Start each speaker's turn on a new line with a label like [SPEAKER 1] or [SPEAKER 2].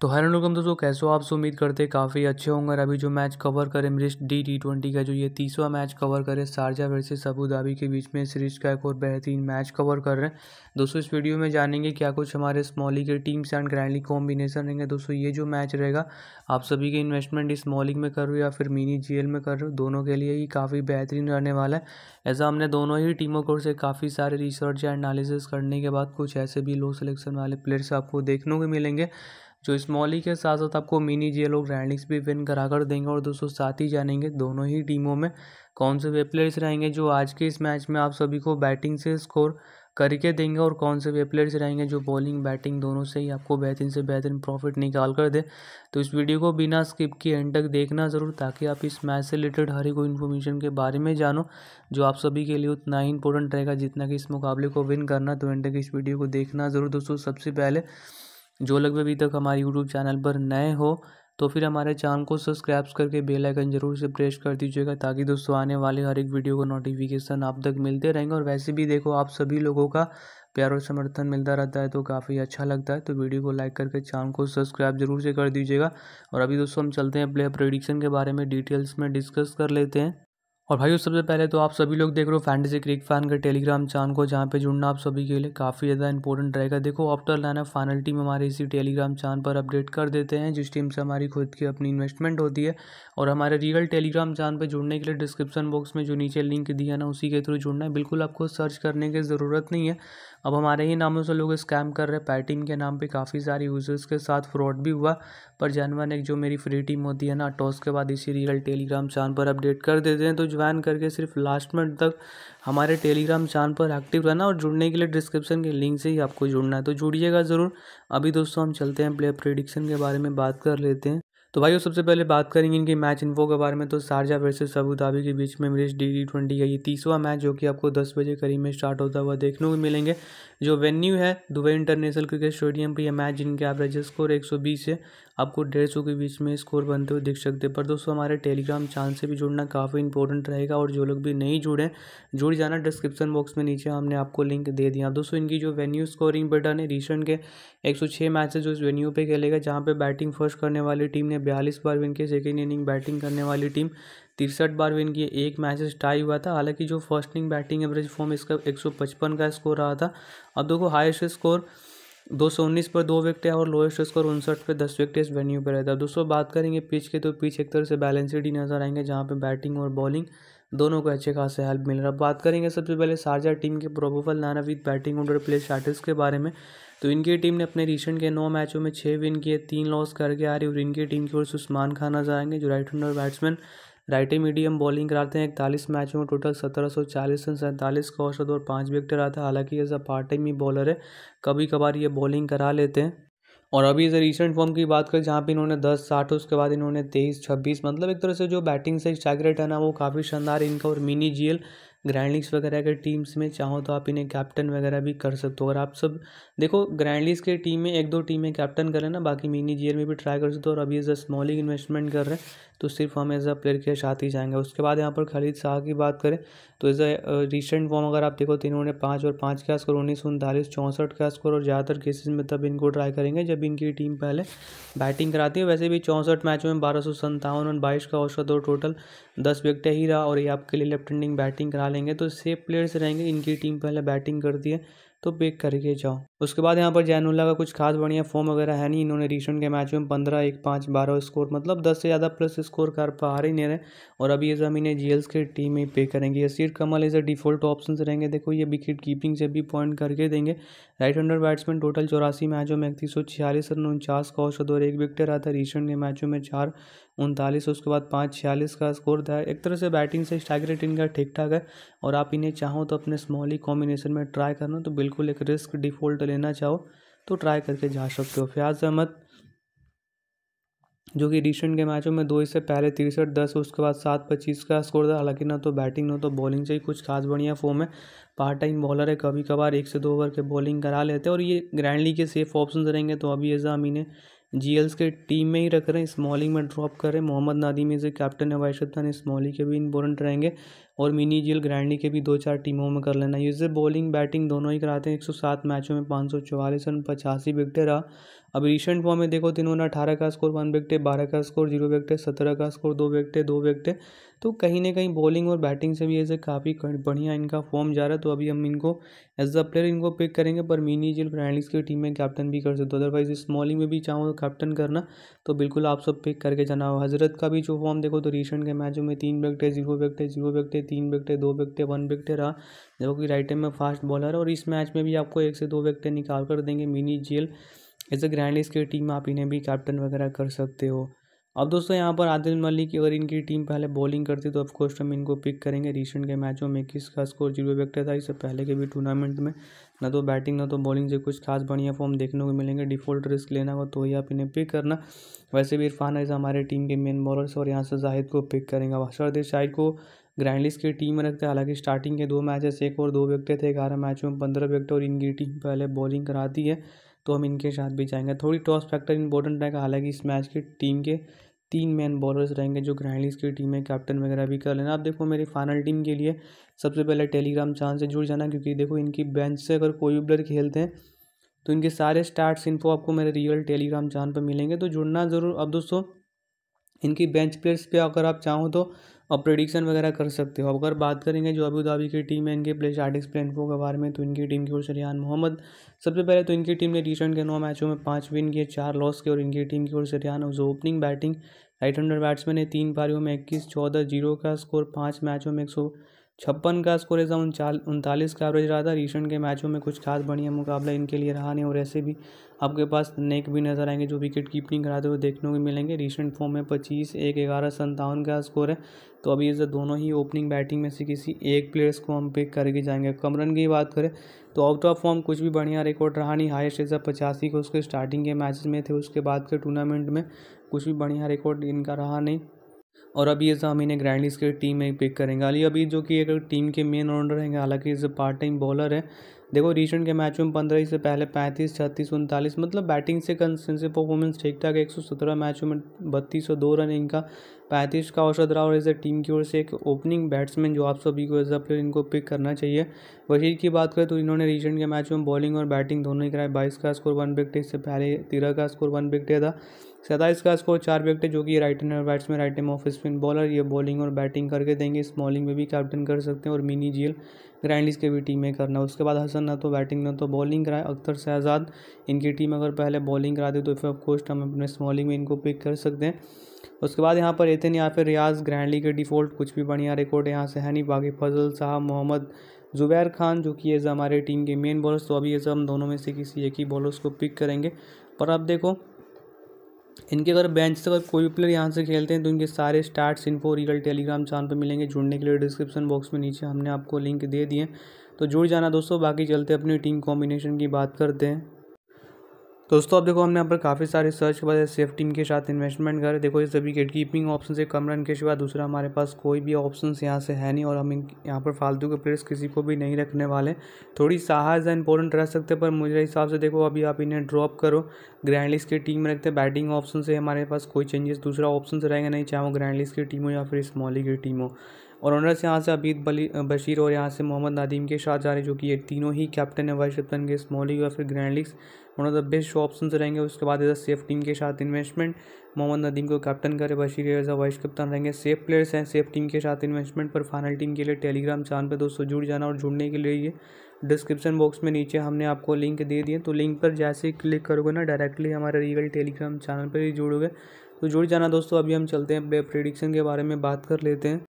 [SPEAKER 1] तो hello welcome दोस्तों कैसे हो आप से उम्मीद करते हैं काफ़ी अच्छे होंगे अभी जो मैच कवर करें मिरिस्ट डी टी ट्वेंटी का जो ये तीसरा मैच कवर करें शारजा वर्सेस अबूधाबी के बीच में सीरीज का एक और बेहतरीन मैच कवर कर रहे हैं दोस्तों इस वीडियो में जानेंगे क्या कुछ हमारे स्मॉलिंग के टीम्स एंड ग्रैंडली कॉम्बिनेशन रहेंगे दोस्तों ये जो मैच रहेगा आप सभी के इन्वेस्टमेंट इस मॉलिक में कर रहे हो या फिर मिनी जी में कर रहे हो दोनों के लिए ही काफ़ी बेहतरीन रहने वाला है ऐसा हमने दोनों ही टीमों को से काफ़ी सारे रिसर्च एंड एनालिसिस करने के बाद कुछ ऐसे भी लो सिलेक्शन वाले प्लेयर्स आपको देखने को मिलेंगे जो स्मॉली के साथ साथ आपको मिनी जी लोग रैंडिक्स भी विन करा कर देंगे और दोस्तों साथ ही जानेंगे दोनों ही टीमों में कौन से वे प्लेयर्स रहेंगे जो आज के इस मैच में आप सभी को बैटिंग से स्कोर करके देंगे और कौन से वे प्लेयर्स रहेंगे जो बॉलिंग बैटिंग दोनों से ही आपको बेहतरीन से बेहतरीन प्रॉफिट निकाल कर दे तो इस वीडियो को बिना स्किप किए एंड तक देखना ज़रूर ताकि आप इस मैच से रिलेटेड हर एक इन्फॉर्मेशन के बारे में जानो जो आप सभी के लिए उतना ही इंपॉर्टेंट रहेगा जितना कि इस मुकाबले को विन करना तो एंड तक इस वीडियो को देखना ज़रूर दोस्तों सबसे पहले जो लोग भी अभी तक हमारे यूट्यूब चैनल पर नए हो तो फिर हमारे चैनल को सब्सक्राइब करके बेल आइकन जरूर से प्रेस कर दीजिएगा ताकि दोस्तों आने वाले हर एक वीडियो को नोटिफिकेशन आप तक मिलते रहेंगे और वैसे भी देखो आप सभी लोगों का प्यार और समर्थन मिलता रहता है तो काफ़ी अच्छा लगता है तो वीडियो को लाइक करके चैनल को सब्सक्राइब जरूर से कर दीजिएगा और अभी दोस्तों हम चलते हैं प्लेयर प्रोडिक्शन के बारे में डिटेल्स में डिस्कस कर लेते हैं और भाई सबसे पहले तो आप सभी लोग देख रहे हो फैंटेसी क्रिक फैन के टेलीग्राम चैनल को जहाँ पे जुड़ना आप सभी के लिए काफ़ी ज़्यादा इंपॉर्टेंट रहेगा देखो after line of final team हमारे इसी टेलीग्राम चैनल पर अपडेट कर देते हैं जिस टीम से हमारी खुद की अपनी इन्वेस्टमेंट होती है और हमारे रियल टेलीग्राम चैनल पर जुड़ने के लिए डिस्क्रिप्शन बॉक्स में जो नीचे लिंक दिया ना उसी के थ्रू जुड़ना है बिल्कुल आपको सर्च करने की ज़रूरत नहीं है अब हमारे ही नामों से लोग स्कैम कर रहे हैं पैटीम के नाम पे काफ़ी सारे यूज़र्स के साथ फ्रॉड भी हुआ पर जानवर एक जो मेरी फ्री टीम होती है ना टॉस के बाद इसी रियल टेलीग्राम चैनल पर अपडेट कर देते हैं तो ज्वाइन करके सिर्फ लास्ट मिनट तक हमारे टेलीग्राम चैनल पर एक्टिव रहना और जुड़ने के लिए डिस्क्रिप्शन के लिंक से ही आपको जुड़ना है तो जुड़िएगा ज़रूर अभी दोस्तों हम चलते हैं प्ले प्रिडिक्शन के बारे में बात कर लेते हैं तो भाई सबसे पहले बात करेंगे इनके मैच इन्फो के बारे में तो शारजा वर्सेज अबू धाबी के बीच में मिरिज डी ट्वेंटी का ये तीसवा मैच जो कि आपको दस बजे करीब में स्टार्ट होता हुआ देखने को मिलेंगे जो वेन्यू है दुबई इंटरनेशनल क्रिकेट स्टेडियम पर यह मैच जिनके एवरेज स्कोर एक सौ बीस है आपको डेढ़ सौ के बीच में स्कोर बनते हुए दिख सकते हैं पर दोस्तों हमारे टेलीग्राम चैनल से भी जुड़ना काफ़ी इंपॉर्टेंट रहेगा और जो लोग भी नहीं जुड़े जुड़ जाना डिस्क्रिप्शन बॉक्स में नीचे हमने आपको लिंक दे दिया दोस्तों इनकी जो वेन्यू स्कोरिंग पैटर्न है रिसेंट के एक सौ छः मैचेज जो इस वेन्यू पर खेलेगा जहाँ पर बैटिंग फर्स्ट करने वाली टीम ने बयालीस बार विन किए सेकेंड इनिंग बैटिंग करने वाली टीम तिरसठ बार विन किए एक मैच टाई हुआ था हालांकि जो first inning batting average form इसका एक का स्कोर रहा था अब देखो हाइस्ट स्कोर दो सौ उन्नीस पर दो विकटें और लोएस्ट स्कोर उनसठ पे दस विकटें इस वेन्यू पर रहता है तो दोस्तों बात करेंगे पिच के तो पिच एक तरह से बैलेंसड ही नज़र आएंगे जहाँ पे बैटिंग और बॉलिंग दोनों को अच्छे खासे हेल्प मिल रहा है बात करेंगे सबसे पहले शारजा टीम के probable with batting order play starters के बारे में तो इनकी टीम ने अपने रिसेंट के नौ मैचों में छः विन किए तीन लॉस करके आ रही और इनकी टीम की ओर से उस्मान खान नजर आएंगे जो right hander batsman right medium bowling कराते हैं इकतालीस मैचों में टोटल सत्रह सौ चालीस रन सैंतालीस का औसत और पाँच विकेट रहा था हालांकि ये सब पार्ट टाइम ही बॉलर है कभी कभार ये बॉलिंग करा लेते हैं और अभी इस रिसेंट फॉर्म की बात करें जहाँ पे इन्होंने दस साठ उसके बाद इन्होंने तेईस छब्बीस मतलब एक तरह से जो बैटिंग से स्ट्राइक है ना वो काफ़ी शानदार इनका और मिनी जीएल ग्रैंड लीग्स वगैरह अगर टीम्स में चाहो तो आप इन्हें कैप्टन वगैरह भी कर सकते हो और आप सब देखो ग्रैंड लीग्स के टीम में एक दो टीमें कैप्टन कर ना बाकी मिनी जीयर में भी ट्राई कर सकते हो और अभी एज अ स्मॉल इन्वेस्टमेंट कर रहे हैं तो सिर्फ हम एज अ प्लेयर के साथ ही जाएंगे उसके बाद यहाँ पर खालिद शाह की बात करें तो एज अ रिसेंट फॉर्म अगर आप देखो तो इन्होंने पाँच और पाँच का स्कोर उन्नीस उनतालीस चौंसठ का स्कोर और ज़्यादातर केसेस में तब इनको ट्राई करेंगे जब इनकी टीम पहले बैटिंग कराती है वैसे भी चौंसठ मैचों में बारह सौ संतावन और बाईस का औसत और टोटल दस विकटें ही रहा और ये आपके लिए लेफ्ट हैंडिंग बैटिंग करा डालेंगे तो सेफ प्लेयर्स रहेंगे इनकी टीम पहले बैटिंग करती है तो पिक करके जाओ उसके बाद यहाँ पर जैनुल्ला का कुछ खास बढ़िया फॉर्म वगैरह है नहीं इन्होंने रिसेंट के मैच में पंद्रह एक पाँच बारह स्कोर मतलब दस से ज़्यादा प्लस स्कोर कर पा रहे नहीं रहे और अभी ये ज़मीन है जी की टीम में पे करेंगे Yasir Kamal as a default option रहेंगे देखो ये विकेट कीपिंग से भी पॉइंट करके देंगे राइट हंडर बैट्समैन टोटल चौरासी मैचों में इकतीस सौ छियालीस रन उनचास का औसत और एक विकेट था रिसेंट के मैचों में चार उनतालीस उसके बाद पाँच छियालीस का स्कोर था एक तरह से बैटिंग से स्ट्राइक रेट इनका ठीक ठाक है और आप इन्हें चाहो तो अपने स्मॉली कॉम्बिनेशन में ट्राई करना तो बिल्कुल बिल्कुल एक रिस्क डिफ़ॉल्ट लेना चाहो तो ट्राई करके जा सकते हो फयाज अहमद जो कि रिसेंट के मैचों में दो इससे पहले तिरसठ दस उसके बाद सात पच्चीस का स्कोर था हालांकि ना तो बैटिंग ना तो बॉलिंग से ही कुछ खास बढ़िया फॉर्म है पार्ट टाइम बॉलर है कभी कभार एक से दो ओवर के बॉलिंग करा लेते हैं और ये ग्रैंड लीग के सेफ ऑप्शन रहेंगे तो अभी एजा अमीन जी एल्स के टीम में ही रख रहे हैं स्मॉलिंग में ड्रॉप कर रहे हैं मोहम्मद में से कैप्टन है वाइश खान स्मॉलिंग के भी इम्पोर्टेंट रहेंगे और मिनी जिल ग्रैंडी के भी दो चार टीमों में कर लेना ये से बॉलिंग बैटिंग दोनों ही कराते हैं एक सौ सात मैचों में पाँच सौ चौवालीस रन पचासी विकटें रहा अब रिसेंट फॉर्म में देखो तीनों ने अठारह का स्कोर वन विकटे बारह का स्कोर जीरो विकटे सत्रह का स्कोर दो विकटे दो विकटे तो कहीं ना कहीं बॉलिंग और बैटिंग से भी ऐसे काफ़ी बढ़िया इनका फॉर्म जा रहा है तो अभी हम इनको एज अ प्लेयर इनको पिक करेंगे पर मिनी जिल फ्रेंडलिस की टीम में कैप्टन भी कर सकते हो अदरवाइज स्मॉलिंग में भी चाहो तो कैप्टन करना तो बिल्कुल आप सब पिक करके जाना हजरत का भी जो फॉर्म देखो तो रिसेंट के मैचों में तीन विकटे जीरो विकटे जीरो विकटे तीन विकटे दो विकटे वन विकटे रहा जो कि राइट में फास्ट बॉलर और इस मैच में भी आपको एक से दो विकटें निकाल कर देंगे मिनी जेल एज ए ग्रैंड इसके टीम आप इन्हें भी कैप्टन वगैरह कर सकते हो अब दोस्तों यहाँ पर आदिल मलिक अगर इनकी टीम पहले बॉलिंग करती तो ऑफकोर्स हम इनको पिक करेंगे रिसेंट के मैचों में किसका स्कोर जीरो विकेट था इससे पहले के भी टूर्नामेंट में ना तो बैटिंग ना तो बॉलिंग से कुछ खास बढ़िया फॉर्म देखने को मिलेंगे डिफॉल्ट रिस्क लेना हो तो ही आप इन्हें पिक करना वैसे भी इरफान ऐसा हमारे टीम के मेन बॉलर्स और यहाँ से जाहिद को पिक करेंगे अब हर्षद शाहिद को ग्रैंडलिस की टीम में रखते हालांकि स्टार्टिंग के दो मैचेस एक और दो विकटे थे ग्यारह मैचों में पंद्रह विकटे और इनकी टीम पहले बॉलिंग कराती है तो हम इनके साथ भी जाएंगे थोड़ी टॉस फैक्टर इंपॉर्टेंट रहेगा हालांकि इस मैच की टीम के तीन मेन बॉलर्स रहेंगे जो ग्रैंडलिस की टीम में कैप्टन वगैरह भी कर लेना आप देखो मेरी फाइनल टीम के लिए सबसे पहले टेलीग्राम चैनल से जुड़ जाना क्योंकि देखो इनकी बेंच से अगर कोई भी प्लेयर खेलते हैं तो इनके सारे स्टार्ट्स इन्फो आपको मेरे रियल टेलीग्राम चैनल पर मिलेंगे तो जुड़ना ज़रूर अब दोस्तों इनकी बेंच प्लेयर्स पे अगर आप चाहो तो आप प्रडिक्शन वगैरह कर सकते हो अगर बात करेंगे जो अबू धाबी की टीम है इनके प्लेयर स्टार्टिंग प्लेनफो के बारे में तो इनकी टीम की ओर से रियान मोहम्मद सबसे पहले तो इनकी टीम ने रिसेंट के नौ मैचों में पाँच विन किए चार लॉस किए और इनकी टीम की ओर से रियान जो opening batting right hander batsman ने तीन पारियों में इक्कीस चौदह जीरो का स्कोर पाँच मैचों में एक सौ छप्पन का स्कोर ऐसा उनचाल उनतालीस का एवरेज रहा था रिसेंट के मैचों में कुछ खास बढ़िया मुकाबला इनके लिए रहा नहीं और ऐसे भी आपके पास नेक भी नजर आएंगे जो विकेट कीपिंग कराते हुए देखने को मिलेंगे रिसेंट फॉर्म में पच्चीस एक ग्यारह संतावन का स्कोर है तो अभी इस दोनों ही ओपनिंग बैटिंग में से किसी एक प्लेयर्स को हम पिक करके जाएंगे कमरन की बात करें तो आउट ऑफ फॉर्म कुछ भी बढ़िया रिकॉर्ड रहा नहीं हाइस्ट एज पचासी को उसके स्टार्टिंग के मैच में थे उसके बाद के टूर्नामेंट में कुछ भी बढ़िया रिकॉर्ड इनका रहा नहीं और अभी ऐसा हम इन्हें ग्रैंड लीज के टीम में पिक करेंगे अली अभी जो कि एक टीम के मेन ऑनर रहेंगे हालांकि इस पार्ट टाइम बॉलर है देखो रिसेंट के मैच में पंद्रह से पहले पैंतीस छत्तीस उनतालीस मतलब बैटिंग से कंसिस्टेंसी परफॉर्मेंस ठीक ठाक एक सौ सत्रह मैचों में बत्तीस सौ दो रन इनका पैंतीस का औसत रहा और एज ए टीम की ओर से एक ओपनिंग बैट्समैन जो आप सभी को एज अ प्लेयर इनको पिक करना चाहिए वहीर की बात करें तो इन्होंने रिसेंट के मैच में बॉलिंग और बैटिंग दोनों ही कराए बाईस का स्कोर वन विकेट इससे पहले तेरह का स्कोर वन विकेट था सैंतालीस का स्कोर चार विकेट जो कि right hand batsman right hand off spin bowler ये बॉलिंग और बैटिंग करके देंगे स्मॉलिंग में भी कैप्टन कर सकते हैं और मिनी जील ग्रैंडलीस के भी टीम में करना उसके बाद हसन ना तो बैटिंग ना तो बॉलिंग कराए अख्तर शहजाद इनकी टीम अगर पहले बॉलिंग करा दे तो फिर ऑफकोर्स हम अपने स्मॉलिंग में इनको पिक कर सकते हैं उसके बाद यहाँ पर एथन या फिर रियाज ग्रैंडली के डिफ़ॉल्ट कुछ भी बढ़िया रिकॉर्ड यहाँ से है नहीं बाकी फजल साहब मोहम्मद ज़ुबैर खान जो कि एज हमारे टीम के मेन बॉलर्स तो अभी एज हम दोनों में से किसी एक ही बॉलर्स को पिक करेंगे पर अब देखो इनके अगर बेंच से अगर कोई भी प्लेयर यहाँ से खेलते हैं तो इनके सारे स्टार्ट इनफो रीगल टेलीग्राम चैनल पर मिलेंगे जुड़ने के लिए डिस्क्रिप्शन बॉक्स में नीचे हमने आपको लिंक दे दिए तो जुड़ जाना दोस्तों बाकी चलते अपनी टीम कॉम्बिनेशन की बात करते हैं दोस्तों अब देखो हमने यहाँ पर काफ़ी सारे सर्च के बाद सेफ टीम के साथ इन्वेस्टमेंट करें देखो ये सभी गेट कीपिंग ऑप्शन से कम रन के सिवा दूसरा हमारे पास कोई भी ऑप्शन यहाँ से है नहीं और हम यहाँ पर फालतू के प्लेयर्स किसी को भी नहीं रखने वाले थोड़ी साहस इंपॉर्टेंट रह सकते पर मुझे हिसाब से देखो अभी आप इन्हें ड्रॉप करो ग्रैंड लिस्ट की टीम में रखते बैटिंग ऑप्शन से हमारे पास कोई चेंजेस दूसरा ऑप्शन रहेंगे नहीं चाहे वो ग्रैंड लिस्ट की टीम हो या फिर स्मॉली की टीम हो और ऑनर्स यहाँ से अबीद बली बशीर और यहाँ से मोहम्मद नादीम के जा हैं जो कि ये तीनों ही कैप्टन है वाइस कैप्टन के स्मॉल लीग और फिर grand leagues one of the best option रहेंगे उसके बाद एज सेफ टीम के साथ इन्वेस्टमेंट मोहम्मद नदीम को कैप्टन करे बशीर एज अ वाइस कप्तान रहेंगे सेफ प्लेयर्स हैं सेफ टीम के साथ इन्वेस्टमेंट पर फाइनल टीम के लिए टेलीग्राम चैनल पर दोस्तों जुड़ जाना और जुड़ने के लिए ये डिस्क्रिप्शन बॉक्स में नीचे हमने आपको लिंक दे दिए तो लिंक पर जैसे क्लिक करोगे ना डायरेक्टली हमारे रीगल टेलीग्राम चैनल पर ही जुड़ोगे तो जुड़ जाना दोस्तों अभी हम चलते हैं प्रिडिक्शन के बारे में बात कर लेते हैं